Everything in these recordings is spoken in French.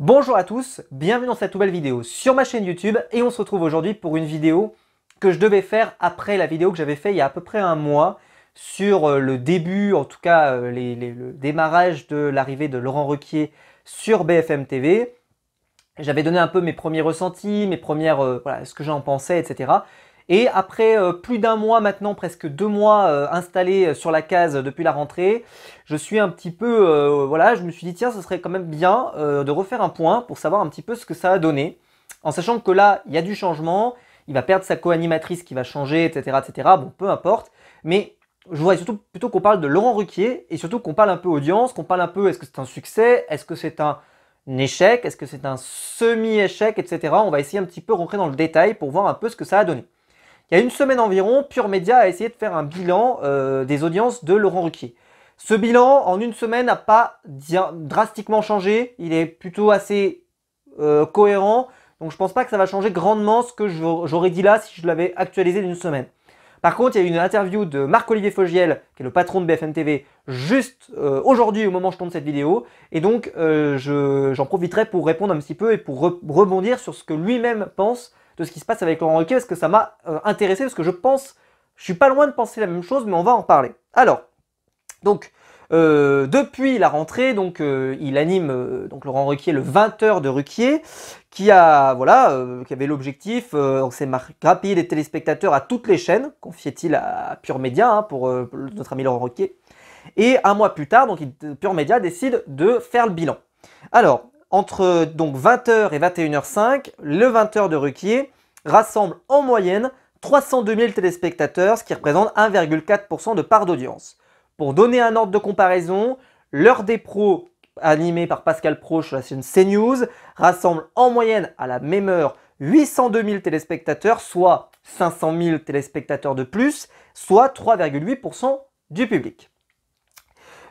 Bonjour à tous, bienvenue dans cette nouvelle vidéo sur ma chaîne YouTube et on se retrouve aujourd'hui pour une vidéo que je devais faire après la vidéo que j'avais faite il y a à peu près un mois sur euh, le début, en tout cas euh, le démarrage de l'arrivée de Laurent Requier sur BFM TV. J'avais donné un peu mes premiers ressentis, mes premières, euh, voilà, ce que j'en pensais, etc. Et après euh, plus d'un mois maintenant, presque deux mois installés euh, installé euh, sur la case depuis la rentrée, je suis un petit peu, voilà, je me suis dit tiens, ce serait quand même bien de refaire un point pour savoir un petit peu ce que ça a donné, en sachant que là, il y a du changement, il va perdre sa co-animatrice qui va changer, etc., etc. Bon, peu importe, mais je voudrais surtout plutôt qu'on parle de Laurent Ruquier et surtout qu'on parle un peu audience, qu'on parle un peu est-ce que c'est un succès, est-ce que c'est un échec, est-ce que c'est un semi-échec, etc. On va essayer un petit peu rentrer dans le détail pour voir un peu ce que ça a donné. Il y a une semaine environ, Pure Media a essayé de faire un bilan euh, des audiences de Laurent Ruquier. Ce bilan, en une semaine, n'a pas drastiquement changé. Il est plutôt assez euh, cohérent. Donc je ne pense pas que ça va changer grandement ce que j'aurais dit là si je l'avais actualisé d'une semaine. Par contre, il y a eu une interview de Marc-Olivier Fogiel, qui est le patron de BFM TV, juste euh, aujourd'hui, au moment où je tourne cette vidéo. Et donc, j'en profiterai pour répondre un petit peu et pour rebondir sur ce que lui-même pense de ce qui se passe avec Laurent Ruquier parce que ça m'a euh, intéressé, parce que je pense, je suis pas loin de penser la même chose, mais on va en parler. Alors, donc, euh, depuis la rentrée, donc euh, il anime donc Laurent Ruquier le 20h de Ruquier, qui a voilà, qui avait l'objectif, donc c'est rapide et téléspectateurs à toutes les chaînes, confiait-il à Pure Média hein, pour, notre ami Laurent Ruquier. Et un mois plus tard, donc Pure Média décide de faire le bilan. Alors, entre donc 20h et 21h05, le 20h de Ruquier rassemble en moyenne 302 000 téléspectateurs, ce qui représente 1,4% de part d'audience. Pour donner un ordre de comparaison, l'heure des pros, animée par Pascal Proche sur la chaîne CNews, rassemble en moyenne à la même heure 802 000 téléspectateurs, soit 500 000 téléspectateurs de plus, soit 3,8% du public.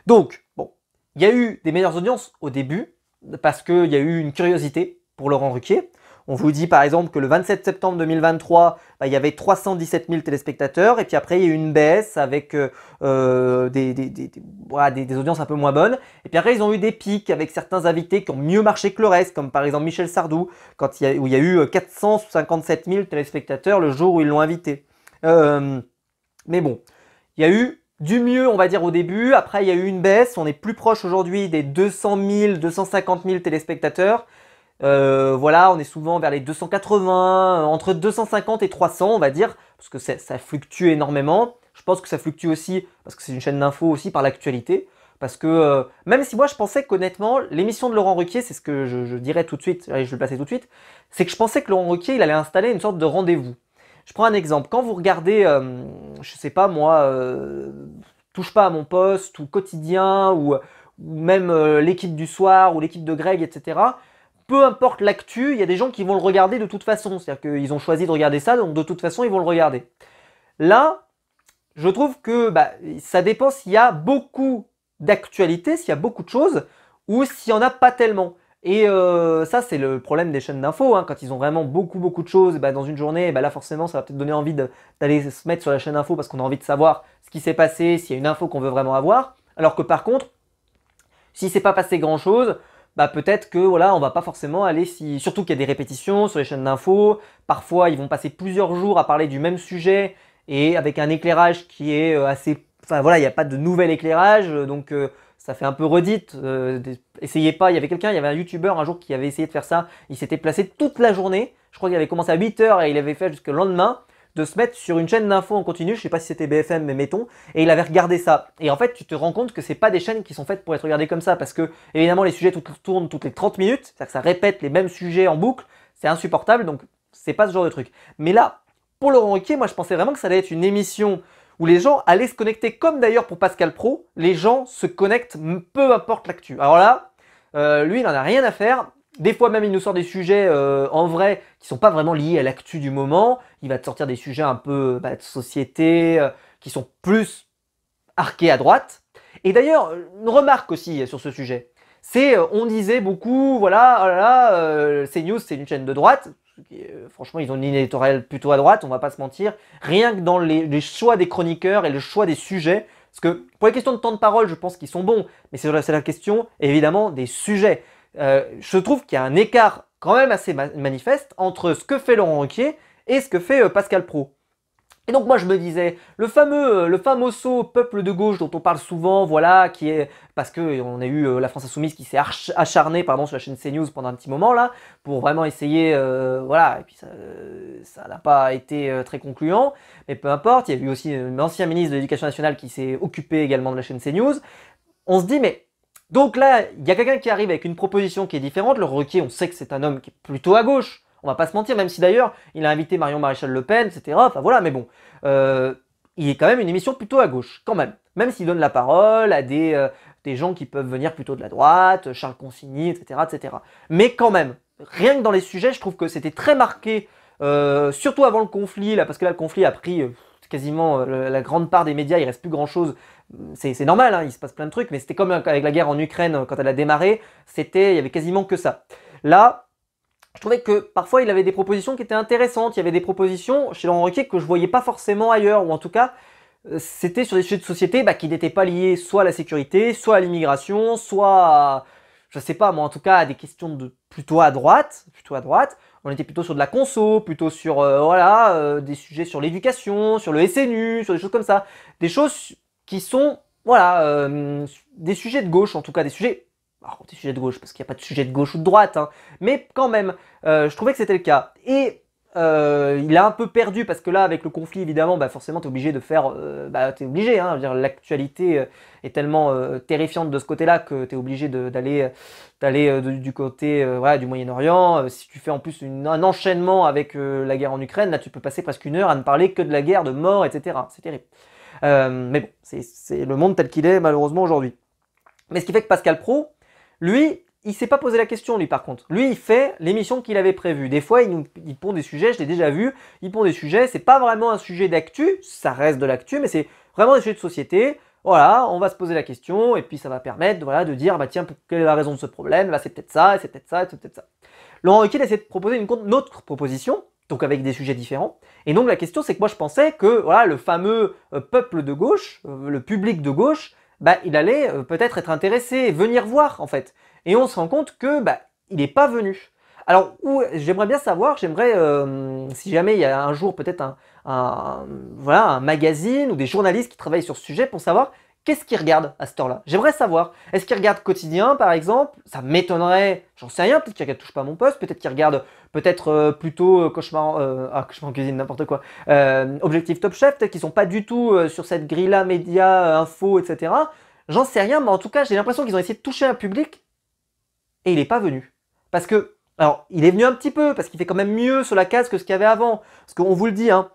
Donc, bon, il y a eu des meilleures audiences au début, parce qu'il y a eu une curiosité pour Laurent Ruquier. On vous dit par exemple que le 27 septembre 2023, bah, il y avait 317 000 téléspectateurs, et puis après il y a eu une baisse avec euh, euh, des, audiences un peu moins bonnes. Et puis après ils ont eu des pics avec certains invités qui ont mieux marché que le reste, comme par exemple Michel Sardou, quand y a, où il y a eu 457 euh, 000 téléspectateurs le jour où ils l'ont invité. mais bon, il y a eu du mieux, on va dire, au début. Après, il y a eu une baisse. On est plus proche aujourd'hui des 200 000, 250 000 téléspectateurs. Euh, voilà, on est souvent vers les 280, entre 250 et 300, on va dire, parce que ça, fluctue énormément. Je pense que ça fluctue aussi, parce que c'est une chaîne d'infos aussi, par l'actualité. Parce que, euh, même si moi je pensais qu'honnêtement, l'émission de Laurent Ruquier, c'est ce que je, dirais tout de suite, je vais le placer tout de suite, c'est que je pensais que Laurent Ruquier, il allait installer une sorte de rendez-vous. Je prends un exemple. Quand vous regardez, je euh, je sais pas moi, euh, touche pas à mon poste ou quotidien ou, même euh, l'équipe du soir ou l'équipe de Greg, etc. Peu importe l'actu, il y a des gens qui vont le regarder de toute façon. C'est-à-dire qu'ils ont choisi de regarder ça, donc de toute façon ils vont le regarder. Là, je trouve que bah, ça dépend s'il y a beaucoup d'actualité, s'il y a beaucoup de choses, ou s'il n'y en a pas tellement. Et euh, ça, c'est le problème des chaînes d'infos. Hein. Quand ils ont vraiment beaucoup, beaucoup de choses, bah, dans une journée, bah, là, forcément, ça va peut-être donner envie d'aller se mettre sur la chaîne d'info parce qu'on a envie de savoir ce qui s'est passé, s'il y a une info qu'on veut vraiment avoir. Alors que par contre, si c'est pas passé grand-chose, bah, peut-être que voilà, on va pas forcément aller Surtout qu'il y a des répétitions sur les chaînes d'infos. Parfois, ils vont passer plusieurs jours à parler du même sujet et avec un éclairage qui est euh, assez. Enfin voilà, il n'y a pas de nouvel éclairage. Donc. Euh, ça fait un peu redite. Euh, essayez pas. Il y avait quelqu'un, il y avait un youtubeur un jour qui avait essayé de faire ça. Il s'était placé toute la journée. Je crois qu'il avait commencé à 8 h et il avait fait jusqu'au lendemain de se mettre sur une chaîne d'infos en continu, je sais pas si c'était BFM mais mettons, et il avait regardé ça. Et en fait, tu te rends compte que c'est pas des chaînes qui sont faites pour être regardées comme ça parce que évidemment les sujets tournent toutes les 30 minutes, c'est-à-dire que ça répète les mêmes sujets en boucle, c'est insupportable donc c'est pas ce genre de truc. Mais là, pour Laurent Ruquier, moi je pensais vraiment que ça allait être une émission où les gens allaient se connecter, comme d'ailleurs pour Pascal Pro, les gens se connectent peu importe l'actu. Alors là, euh, lui, il n'en a rien à faire. Des fois même, il nous sort des sujets euh, en vrai qui sont pas vraiment liés à l'actu du moment. Il va te sortir des sujets un peu euh, bah, de société, qui sont plus arqués à droite. Et d'ailleurs, une remarque aussi sur ce sujet. C'est, on disait beaucoup, voilà, oh c'est une chaîne de droite. Euh, franchement, ils ont une ligne éditoriale plutôt à droite, on va pas se mentir. Rien que dans les, choix des chroniqueurs et le choix des sujets, parce que pour les questions de temps de parole, je pense qu'ils sont bons, mais c'est la, la question évidemment des sujets. Euh, je trouve qu'il y a un écart quand même assez manifeste entre ce que fait Laurent Roquier et ce que fait euh, Pascal Pro. Et donc moi je me disais, le fameux, euh, le fameux peuple de gauche dont on parle souvent, voilà, qui est parce qu'on euh, a eu euh, la France insoumise qui s'est acharnée pardon sur la chaîne CNews pendant un petit moment là pour vraiment essayer, voilà, et puis ça n'a pas été très concluant, mais peu importe. Il y a eu aussi un ancien ministre de l'Éducation nationale qui s'est occupé également de la chaîne CNews. On se dit mais donc là, il y a quelqu'un qui arrive avec une proposition qui est différente. Le Requier, on sait que c'est un homme qui est plutôt à gauche. On va pas se mentir, même si d'ailleurs il a invité Marion Maréchal Le Pen, etc. Enfin voilà, mais bon, euh, il est quand même une émission plutôt à gauche, quand même. Même s'il donne la parole à des, euh, gens qui peuvent venir plutôt de la droite, Charles Consigny, etc., etc. Mais quand même, rien que dans les sujets, je trouve que c'était très marqué, euh, surtout avant le conflit, là, parce que là le conflit a pris quasiment la grande part des médias, il reste plus grand chose. C'est normal, hein, il se passe plein de trucs, mais c'était comme avec la guerre en Ukraine quand elle a démarré, c'était, il y avait quasiment que ça. Là, je trouvais que parfois il avait des propositions qui étaient intéressantes. Il y avait des propositions chez Laurent que je voyais pas forcément ailleurs, ou en tout cas, euh, c'était sur des sujets de société bah, qui n'étaient pas liés soit à la sécurité, soit à l'immigration, soit à, je sais pas, moi en tout cas à des questions de plutôt à droite, plutôt à droite. On était plutôt sur de la conso, plutôt sur euh, voilà euh, des sujets sur l'éducation, sur le SNU, sur des choses comme ça, des choses qui sont voilà des sujets de gauche en tout cas, des sujets alors bah, des sujet de gauche, parce qu'il n'y a pas de sujet de gauche ou de droite, hein. mais quand même, euh, je trouvais que c'était le cas. Et euh, il a un peu perdu, parce que là, avec le conflit, évidemment, bah, forcément, es obligé de faire... Tu euh, es bah, t'es obligé, hein, l'actualité est tellement terrifiante de ce côté-là que tu t'es obligé d'aller d'aller du côté du Moyen-Orient. si tu fais en plus un enchaînement avec la guerre en Ukraine, là, tu peux passer presque une heure à ne parler que de la guerre, de mort, etc. C'est terrible. mais bon, c'est le monde tel qu'il est, malheureusement, aujourd'hui. Mais ce qui fait que Pascal Pro, lui, il s'est pas posé la question, lui, par contre. Lui, il fait l'émission qu'il avait prévue. Des fois, il, pond des sujets, je l'ai déjà vu, il pond des sujets, c'est pas vraiment un sujet d'actu, ça reste de l'actu, mais c'est vraiment des sujets de société. Voilà, on va se poser la question, et puis ça va permettre voilà, de dire, bah tiens, quelle est la raison de ce problème bah, C'est peut-être ça, c'est peut-être ça, c'est peut-être ça. Laurent essaie de proposer une, autre proposition, donc avec des sujets différents. Et donc la question, c'est que moi je pensais que voilà, le fameux euh, peuple de gauche, euh, le public de gauche, bah, il allait euh, peut-être être intéressé, venir voir en fait. Et on se rend compte que bah, il n'est pas venu. Alors, j'aimerais bien savoir, j'aimerais, euh, si jamais il y a un jour peut-être un, voilà, un magazine ou des journalistes qui travaillent sur ce sujet, pour savoir Qu'est-ce qu'ils regardent à ce heure-là J'aimerais savoir. Est-ce qu'ils regardent quotidien, par exemple Ça m'étonnerait. J'en sais rien. Peut-être qu'ils touche pas mon poste. Peut-être qu'ils regardent peut-être euh, plutôt euh, cauchemar, euh, ah, cauchemar en cuisine, n'importe quoi. objectif Top Chef. Peut-être qu'ils sont pas du tout sur cette grille-là, médias, info, etc. J'en sais rien, mais en tout cas, j'ai l'impression qu'ils ont essayé de toucher un public et il n'est pas venu. Parce que, alors, il est venu un petit peu parce qu'il fait quand même mieux sur la case que ce qu'il y avait avant. Parce qu'on vous le dit, hein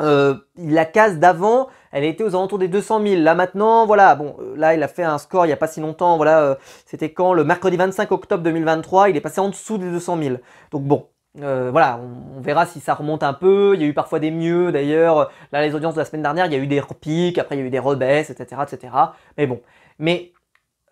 euh, la case d'avant, elle était aux alentours des 200 000. Là maintenant, voilà, bon, euh, là il a fait un score il n'y a pas si longtemps. Voilà, euh, c'était quand le mercredi 25 octobre 2023, il est passé en dessous des 200 000. Donc bon, voilà, on, verra si ça remonte un peu. Il y a eu parfois des mieux d'ailleurs. Là, les audiences de la semaine dernière, il y a eu des pics, après il y a eu des rebaisses, etc., etc. Mais bon, mais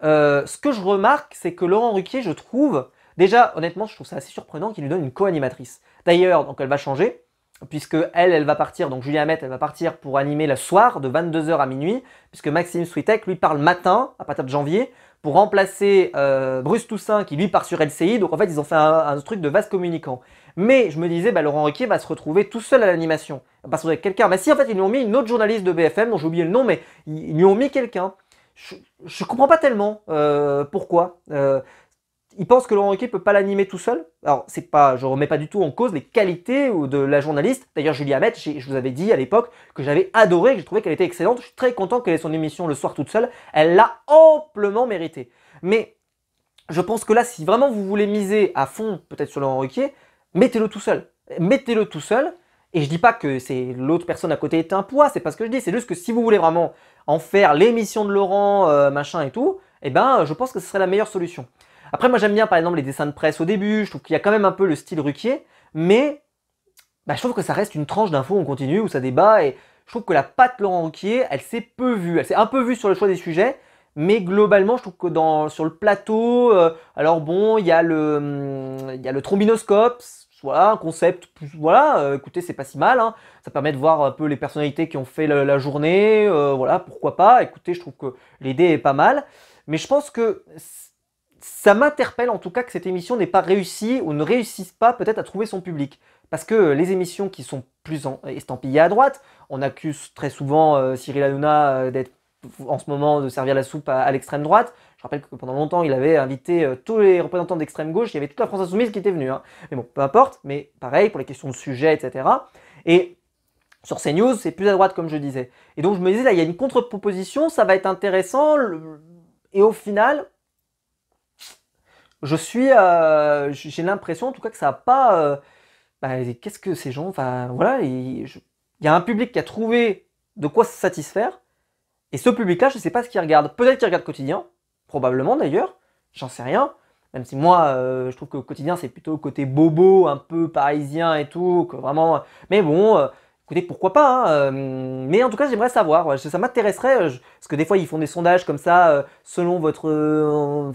ce que je remarque, c'est que Laurent Ruquier, je trouve, déjà honnêtement, je trouve ça assez surprenant qu'il lui donne une co-animatrice. D'ailleurs, donc elle va changer puisque elle, elle va partir, donc Julien Hamet, elle va partir pour animer le soir de 22h à minuit, puisque Maxime Switek lui parle le matin, à partir de janvier, pour remplacer euh, Bruce Toussaint qui lui part sur LCI, donc en fait ils ont fait un, truc de vaste communicant. Mais je me disais, bah, Laurent Riquet va se retrouver tout seul à l'animation, parce qu'on a quelqu'un. Mais bah, si en fait ils lui ont mis une autre journaliste de BFM, dont j'ai oublié le nom, mais ils, lui ont mis quelqu'un. Je, comprends pas tellement euh, pourquoi. Euh, il pense que Laurent Ruquier peut pas l'animer tout seul. Alors, c'est pas, je remets pas du tout en cause les qualités de la journaliste. D'ailleurs, Julie Hamet, je vous avais dit à l'époque que j'avais adoré, que j'ai trouvé qu'elle était excellente. Je suis très content qu'elle ait son émission le soir toute seule. Elle l'a amplement méritée. Mais je pense que là, si vraiment vous voulez miser à fond peut-être sur Laurent Ruquier, mettez-le tout seul. Mettez-le tout seul. Et je dis pas que c'est l'autre personne à côté est un poids, c'est pas ce que je dis, c'est juste que si vous voulez vraiment en faire l'émission de Laurent, euh, machin et tout, eh ben je pense que ce serait la meilleure solution. Après, moi j'aime bien par exemple les dessins de presse au début, je trouve qu'il y a quand même un peu le style Ruquier, mais bah, je trouve que ça reste une tranche d'infos On continue où ça débat et je trouve que la patte Laurent Ruquier, elle s'est peu vue, elle s'est un peu vue sur le choix des sujets, mais globalement, je trouve que dans, sur le plateau, euh, alors bon, il y, a le, il y a le trombinoscope, voilà, un concept, voilà, euh, écoutez, c'est pas si mal, hein. ça permet de voir un peu les personnalités qui ont fait la, journée, euh, voilà, pourquoi pas, écoutez, je trouve que l'idée est pas mal, mais je pense que ça m'interpelle en tout cas que cette émission n'ait pas réussi ou ne réussisse pas peut-être à trouver son public. Parce que euh, les émissions qui sont plus euh, estampillées à droite, on accuse très souvent euh, Cyril Hanouna d'être en ce moment de servir la soupe à, l'extrême droite. Je rappelle que pendant longtemps, il avait invité tous les représentants d'extrême gauche, il y avait toute la France insoumise qui était venue. Hein. Mais bon, peu importe, mais pareil pour les questions de sujet, etc. Et sur CNews, c'est plus à droite comme je disais. Et donc je me disais, là, il y a une contre-proposition, ça va être intéressant. Et au final, je suis, euh, j'ai l'impression en tout cas que ça n'a pas. Euh, bah, qu'est-ce que ces gens, enfin voilà, il y a un public qui a trouvé de quoi se satisfaire, et ce public-là, je ne sais pas ce qu'il regarde. Peut-être qu'il regarde quotidien, probablement d'ailleurs, j'en sais rien. Même si moi, euh, je trouve que quotidien, c'est plutôt côté bobo, un peu parisien et tout, que vraiment. Mais bon, Écoutez, pourquoi pas, hein, euh, mais en tout cas j'aimerais savoir, ça m'intéresserait, euh, parce que des fois ils font des sondages comme ça, euh, selon votre, on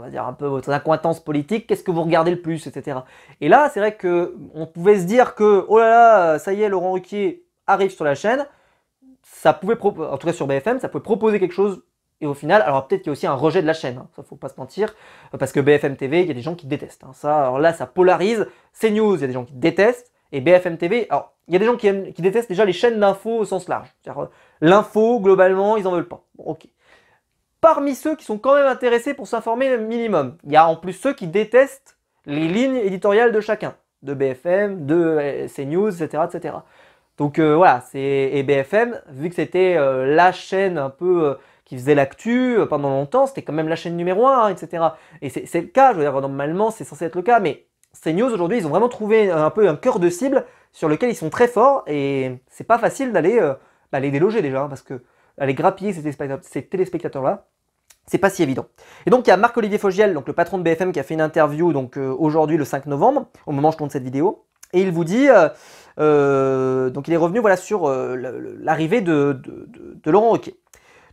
va dire un peu votre accointance politique, qu'est-ce que vous regardez le plus, etc. Et là c'est vrai que on pouvait se dire que, oh là là, ça y est, Laurent Ruquier arrive sur la chaîne, ça pouvait, en tout cas sur BFM, ça pouvait proposer quelque chose et au final, alors peut-être qu'il y a aussi un rejet de la chaîne, il hein, ça faut pas se mentir, parce que BFM TV, il y a des gens qui détestent. Hein, ça, alors là, ça polarise. CNews, il y a des gens qui détestent. Et BFM TV, alors il y a des gens qui, détestent déjà les chaînes d'infos au sens large. Euh, l'info, globalement, ils n'en veulent pas. ok. Parmi ceux qui sont quand même intéressés pour s'informer minimum, il y a en plus ceux qui détestent les lignes éditoriales de chacun, de BFM, de euh, CNews, etc. etc. Donc euh, voilà, c'est et BFM, vu que c'était la chaîne un peu qui faisait l'actu pendant longtemps, c'était quand même la chaîne numéro 1, etc. Hein, et c'est le cas, je veux dire, normalement c'est censé être le cas, mais ces news aujourd'hui, ils ont vraiment trouvé un peu un cœur de cible sur lequel ils sont très forts et c'est pas facile d'aller euh, bah, les déloger déjà hein, parce que aller grappiller ces, téléspectateurs là, c'est pas si évident. Et donc il y a Marc-Olivier Fogiel, donc le patron de BFM, qui a fait une interview donc euh, aujourd'hui le 5 novembre, au moment où je tourne cette vidéo, et il vous dit euh, donc il est revenu voilà sur l'arrivée de, de, Laurent Roquet.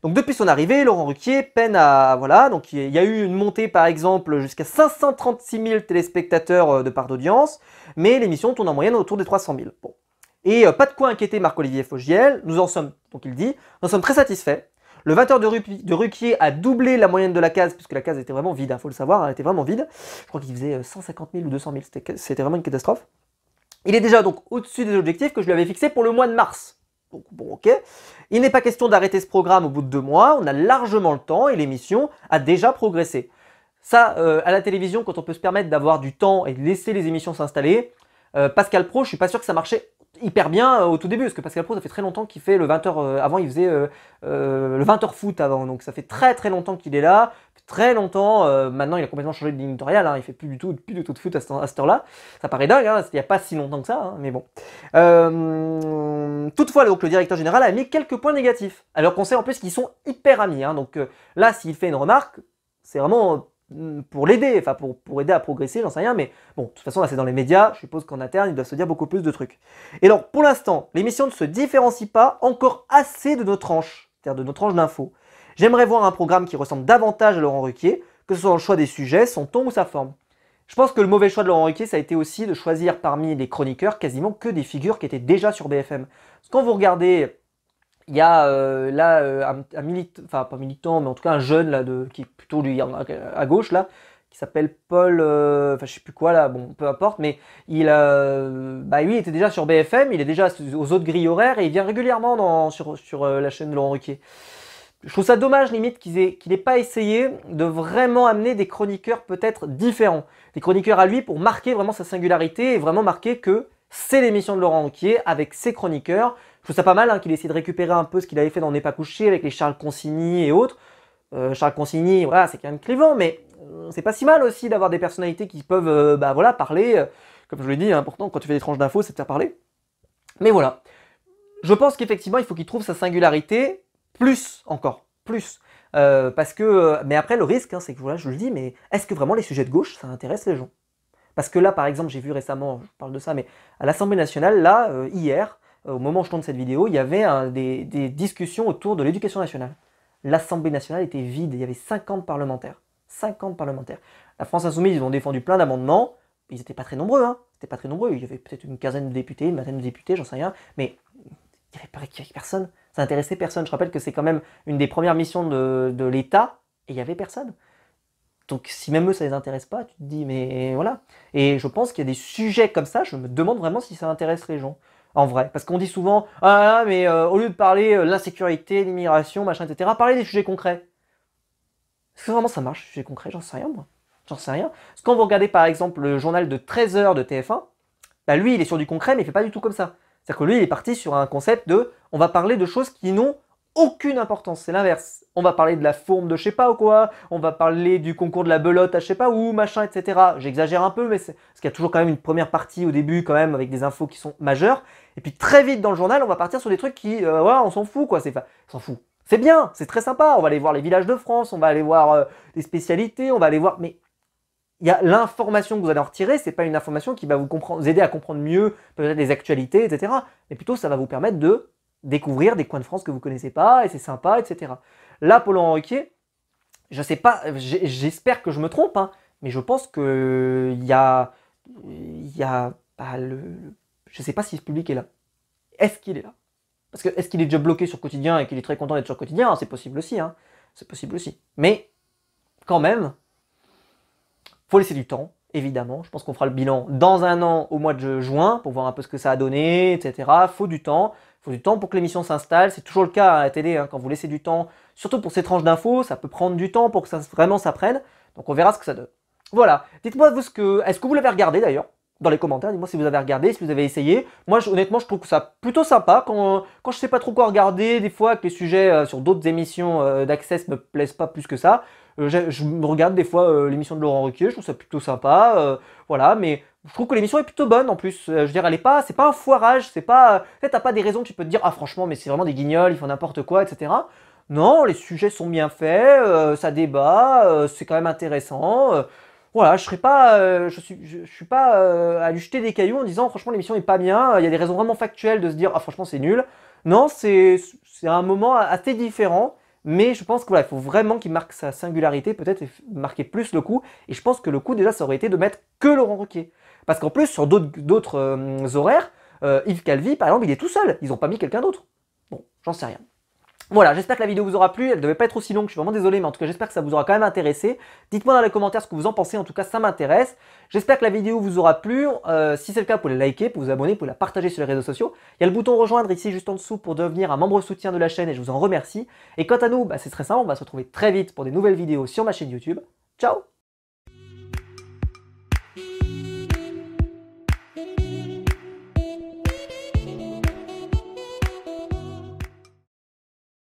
Donc depuis son arrivée, Laurent Ruquier peine à... Voilà, donc il y a eu une montée par exemple jusqu'à 536 000 téléspectateurs euh, de part d'audience, mais l'émission tourne en moyenne autour des 300 000. Bon. Et euh, pas de quoi inquiéter Marc-Olivier Fogiel, nous en sommes, donc il dit, nous en sommes très satisfaits. Le 20h de, Ruquier a doublé la moyenne de la case, puisque la case était vraiment vide, il hein, faut le savoir, elle était vraiment vide. Je crois qu'il faisait 150 euh, 000 ou 200 000, c'était vraiment une catastrophe. Il est déjà donc au-dessus des objectifs que je lui avais fixés pour le mois de mars. Donc bon, ok. Il n'est pas question d'arrêter ce programme au bout de deux mois, on a largement le temps et l'émission a déjà progressé. Ça, euh, à la télévision, quand on peut se permettre d'avoir du temps et de laisser les émissions s'installer, euh, Pascal Pro, je suis pas sûr que ça marchait hyper bien euh, au tout début, parce que Pascal Pro, ça fait très longtemps qu'il fait le 20h, avant il faisait le 20h foot avant, donc ça fait très très longtemps qu'il est là, très longtemps. Euh, maintenant, il a complètement changé de ligne hein, il fait plus du tout, du tout de foot à, cette heure-là. Ça paraît dingue, hein, il n'y a pas si longtemps que ça, hein, mais bon. Euh, toutefois, donc, le directeur général a mis quelques points négatifs, alors qu'on sait en plus qu'ils sont hyper amis. Hein. donc euh, là, s'il fait une remarque, c'est vraiment pour l'aider, enfin pour, pour aider à progresser, j'en sais rien, mais bon, de toute façon là c'est dans les médias, je suppose qu'en interne il doit se dire beaucoup plus de trucs. Et alors pour l'instant, l'émission ne se différencie pas encore assez de nos tranches, c'est-à-dire de nos tranches d'infos. J'aimerais voir un programme qui ressemble davantage à Laurent Ruquier, que ce soit le choix des sujets, son ton ou sa forme. Je pense que le mauvais choix de Laurent Ruquier, ça a été aussi de choisir parmi les chroniqueurs quasiment que des figures qui étaient déjà sur BFM. Quand vous regardez, il y a euh, là euh, un, militant, enfin pas militant, mais en tout cas un jeune là, qui est plutôt lui à gauche là, qui s'appelle Paul, euh, enfin je sais plus quoi là, bon peu importe, mais il, bah était déjà sur BFM, il est déjà aux autres grilles horaires et il vient régulièrement sur, la chaîne de Laurent Ruquier je trouve ça dommage limite qu'il n'ait pas essayé de vraiment amener des chroniqueurs peut-être différents. Des chroniqueurs à lui pour marquer vraiment sa singularité et vraiment marquer que c'est l'émission de Laurent Anquier avec ses chroniqueurs. Je trouve ça pas mal hein, qu'il qu'il essayé de récupérer un peu ce qu'il avait fait dans N'est pas couché avec les Charles Consigny et autres. Euh, Charles Consigny, voilà, c'est quand même clivant, mais euh, c'est pas si mal aussi d'avoir des personnalités qui peuvent euh, bah, voilà, parler. Comme je l'ai dit, important hein, quand tu fais des tranches d'infos, c'est de faire parler. Mais voilà. Je pense qu'effectivement, il faut qu'il trouve sa singularité plus encore, plus. Euh, parce que, mais après, le risque, hein, c'est que voilà, je le dis, mais est-ce que vraiment les sujets de gauche, ça intéresse les gens Parce que là, par exemple, j'ai vu récemment, je parle de ça, mais à l'Assemblée nationale, là, euh, hier, euh, au moment où je tourne cette vidéo, il y avait des, discussions autour de l'éducation nationale. L'Assemblée nationale était vide, il y avait 50 parlementaires. 50 parlementaires. La France Insoumise, ils ont défendu plein d'amendements, ils n'étaient pas très nombreux, hein. C'était pas très nombreux, il y avait peut-être une quinzaine de députés, une vingtaine de députés, j'en sais rien, mais il n'y avait, avait personne ça n'intéressait personne. Je rappelle que c'est quand même une des premières missions de, l'État et il n'y avait personne. Donc si même eux ça les intéresse pas, tu te dis mais voilà. Et je pense qu'il y a des sujets comme ça, je me demande vraiment si ça intéresse les gens. En vrai, parce qu'on dit souvent ah, ah mais euh, au lieu de parler de euh, l'insécurité, l'immigration, machin, etc. Parler des sujets concrets. Est-ce que vraiment ça marche, les sujets concrets J'en sais rien moi. J'en sais rien. Parce que quand vous regardez par exemple le journal de 13h de TF1, bah lui il est sur du concret mais il fait pas du tout comme ça. C'est-à-dire que lui, il est parti sur un concept de on va parler de choses qui n'ont aucune importance, c'est l'inverse. On va parler de la fourme de je sais pas ou quoi, on va parler du concours de la belote à je sais pas où, machin, etc. J'exagère un peu, mais c'est parce qu'il y a toujours quand même une première partie au début quand même avec des infos qui sont majeures. Et puis très vite dans le journal, on va partir sur des trucs qui, Voilà, euh, on s'en fout quoi, c'est s'en fout. C'est bien, c'est très sympa. On va aller voir les villages de France, on va aller voir les euh, spécialités, on va aller voir, mais il y a l'information que vous allez en retirer, c'est pas une information qui va vous, aider à comprendre mieux peut-être les actualités, etc. Mais plutôt, ça va vous permettre de découvrir des coins de France que vous connaissez pas, et c'est sympa, etc. Là, paul Henriquet, je sais pas, j'espère que je me trompe, hein, mais je pense que il y a, il y a, bah, je sais pas si ce public est là. Est-ce qu'il est là Parce que est-ce qu'il est déjà bloqué sur quotidien et qu'il est très content d'être sur quotidien C'est possible aussi, hein. c'est possible aussi. Mais quand même, faut laisser du temps, évidemment. Je pense qu'on fera le bilan dans un an au mois de juin pour voir un peu ce que ça a donné, etc. Faut du temps. Faut du temps pour que l'émission s'installe. C'est toujours le cas à la télé, hein. quand vous laissez du temps, surtout pour ces tranches d'infos, ça peut prendre du temps pour que ça, vraiment s'apprenne, Donc on verra ce que ça donne. Voilà. Dites-moi vous ce que. Est-ce que vous l'avez regardé d'ailleurs dans les commentaires, dites-moi si vous avez regardé, si vous avez essayé. Moi, honnêtement, je trouve que ça plutôt sympa. Quand, quand je sais pas trop quoi regarder, des fois que les sujets euh, sur d'autres émissions euh, d'Access d'accès me plaisent pas plus que ça, euh, je me regarde des fois euh, l'émission de Laurent Ruquier, je trouve ça plutôt sympa. Euh, voilà, mais je trouve que l'émission est plutôt bonne en plus. je veux dire, elle est pas, c'est pas un foirage, c'est pas, t'as pas des raisons que tu peux te dire, ah franchement, mais c'est vraiment des guignols, ils font n'importe quoi, etc. Non, les sujets sont bien faits, ça débat, c'est quand même intéressant. voilà, je serais pas, je suis, suis pas à lui jeter des cailloux en disant, oh, franchement, l'émission est pas bien. Il y a des raisons vraiment factuelles de se dire, ah franchement, c'est nul. Non, c'est, c'est un moment assez différent. Mais je pense qu'il faut vraiment qu'il marque sa singularité, peut-être marquer plus le coup. Et je pense que le coup, déjà, ça aurait été de mettre que Laurent Roquet. Parce qu'en plus, sur d'autres euh, horaires, euh, Yves Calvi, par exemple, il est tout seul. Ils n'ont pas mis quelqu'un d'autre. Bon, j'en sais rien. Voilà, j'espère que la vidéo vous aura plu. Elle devait pas être aussi longue, je suis vraiment désolé, mais en tout cas, j'espère que ça vous aura quand même intéressé. Dites-moi dans les commentaires ce que vous en pensez, en tout cas, ça m'intéresse. J'espère que la vidéo vous aura plu. Euh, si c'est le cas, vous pouvez la liker, vous vous abonner, vous pouvez la partager sur les réseaux sociaux. Il y a le bouton rejoindre ici juste en dessous pour devenir un membre soutien de la chaîne et je vous en remercie. Et quant à nous, bah, c'est très simple, on va se retrouver très vite pour des nouvelles vidéos sur ma chaîne YouTube. Ciao